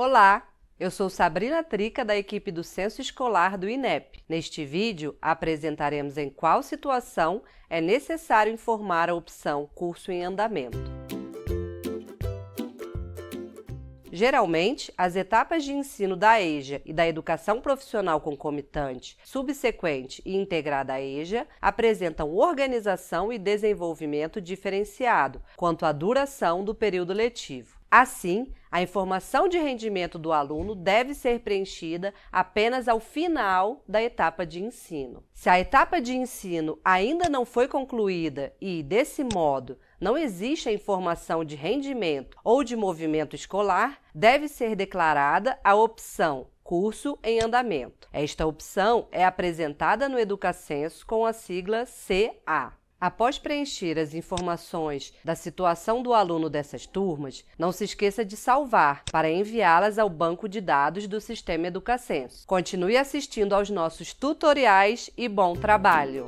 Olá, eu sou Sabrina Trica da equipe do Censo Escolar do INEP. Neste vídeo apresentaremos em qual situação é necessário informar a opção curso em andamento. Geralmente, as etapas de ensino da EJA e da educação profissional concomitante, subsequente e integrada à EJA apresentam organização e desenvolvimento diferenciado quanto à duração do período letivo. Assim, a informação de rendimento do aluno deve ser preenchida apenas ao final da etapa de ensino. Se a etapa de ensino ainda não foi concluída e, desse modo, não existe a informação de rendimento ou de movimento escolar, deve ser declarada a opção Curso em Andamento. Esta opção é apresentada no Educacenso com a sigla CA. Após preencher as informações da situação do aluno dessas turmas, não se esqueça de salvar para enviá-las ao banco de dados do Sistema Educacenso. Continue assistindo aos nossos tutoriais e bom trabalho!